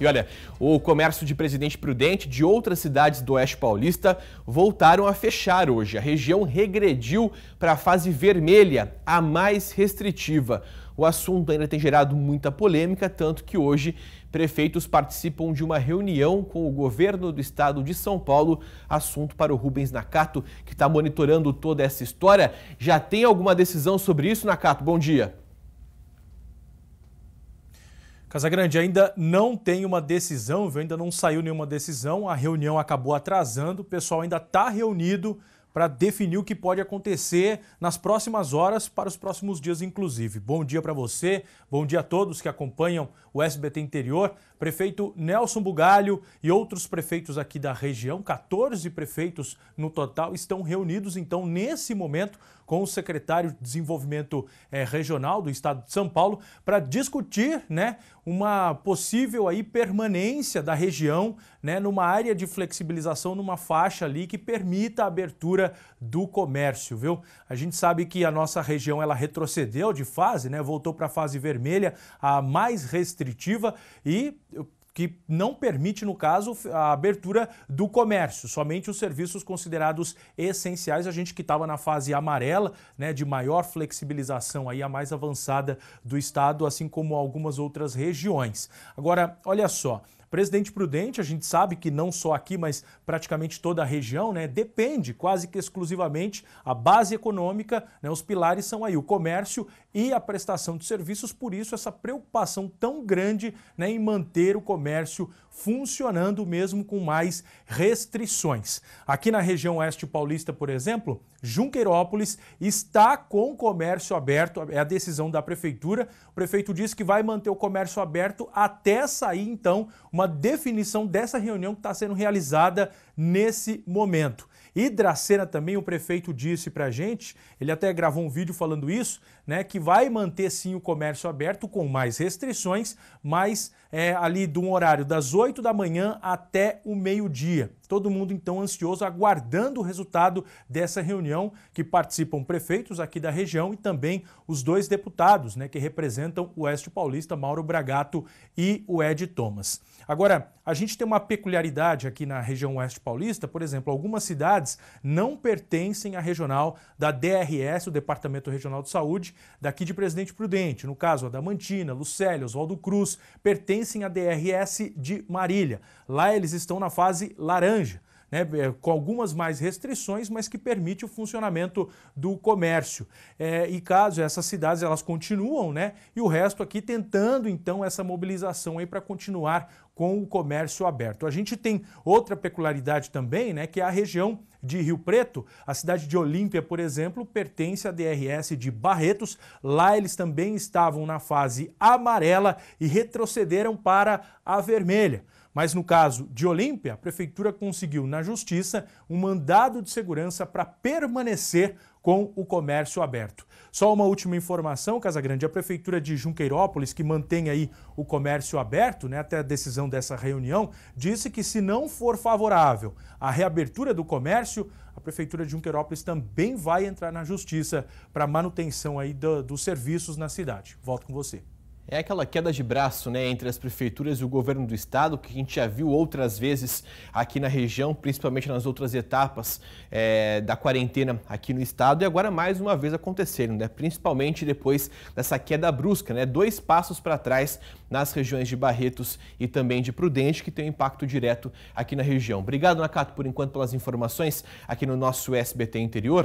E olha, o comércio de Presidente Prudente de outras cidades do Oeste Paulista voltaram a fechar hoje. A região regrediu para a fase vermelha, a mais restritiva. O assunto ainda tem gerado muita polêmica, tanto que hoje prefeitos participam de uma reunião com o governo do estado de São Paulo. Assunto para o Rubens Nakato, que está monitorando toda essa história. Já tem alguma decisão sobre isso, Nakato? Bom dia. Casagrande, ainda não tem uma decisão, viu? ainda não saiu nenhuma decisão, a reunião acabou atrasando, o pessoal ainda está reunido para definir o que pode acontecer nas próximas horas, para os próximos dias, inclusive. Bom dia para você, bom dia a todos que acompanham o SBT Interior. Prefeito Nelson Bugalho e outros prefeitos aqui da região, 14 prefeitos no total, estão reunidos então nesse momento com o secretário de Desenvolvimento eh, Regional do Estado de São Paulo para discutir né, uma possível aí, permanência da região né, numa área de flexibilização, numa faixa ali que permita a abertura do comércio. Viu? A gente sabe que a nossa região ela retrocedeu de fase, né, voltou para a fase vermelha, a mais restritiva, e que não permite, no caso, a abertura do comércio, somente os serviços considerados essenciais. A gente que estava na fase amarela, né, de maior flexibilização aí, a mais avançada do estado, assim como algumas outras regiões. Agora, olha só. Presidente Prudente, a gente sabe que não só aqui, mas praticamente toda a região, né, depende quase que exclusivamente a base econômica, né, os pilares são aí o comércio e a prestação de serviços, por isso essa preocupação tão grande né, em manter o comércio funcionando mesmo com mais restrições. Aqui na região oeste paulista, por exemplo, Junqueirópolis está com comércio aberto, é a decisão da prefeitura. O prefeito disse que vai manter o comércio aberto até sair então uma definição dessa reunião que está sendo realizada nesse momento. Hidracena também, o prefeito disse para a gente, ele até gravou um vídeo falando isso, né, que vai manter sim o comércio aberto com mais restrições, mas é, ali de um horário das 8 da manhã até o meio-dia. Todo mundo então ansioso, aguardando o resultado dessa reunião que participam prefeitos aqui da região e também os dois deputados né, que representam o Oeste Paulista, Mauro Bragato e o Ed Thomas. Agora, a gente tem uma peculiaridade aqui na região Oeste Paulista, por exemplo, algumas cidades não pertencem à regional da DRS, o Departamento Regional de Saúde, daqui de Presidente Prudente. No caso, a Damantina, Lucélia, Oswaldo Cruz, pertencem à DRS de Marília. Lá eles estão na fase laranja. Né, é, com algumas mais restrições, mas que permite o funcionamento do comércio. É, e caso essas cidades elas continuam, né, e o resto aqui tentando então essa mobilização aí para continuar com o comércio aberto. A gente tem outra peculiaridade também, né, que é a região de Rio Preto. A cidade de Olímpia, por exemplo, pertence à DRS de Barretos. Lá eles também estavam na fase amarela e retrocederam para a vermelha. Mas no caso de Olímpia, a prefeitura conseguiu na justiça um mandado de segurança para permanecer com o comércio aberto. Só uma última informação, Casagrande, a prefeitura de Junqueirópolis, que mantém aí o comércio aberto, né, até a decisão dessa reunião, disse que se não for favorável à reabertura do comércio, a prefeitura de Junqueirópolis também vai entrar na justiça para manutenção aí do, dos serviços na cidade. Volto com você. É aquela queda de braço né, entre as prefeituras e o governo do estado, que a gente já viu outras vezes aqui na região, principalmente nas outras etapas é, da quarentena aqui no estado, e agora mais uma vez acontecendo, né, principalmente depois dessa queda brusca, né, dois passos para trás nas regiões de Barretos e também de Prudente, que tem um impacto direto aqui na região. Obrigado, Nakato, por enquanto pelas informações aqui no nosso SBT Interior.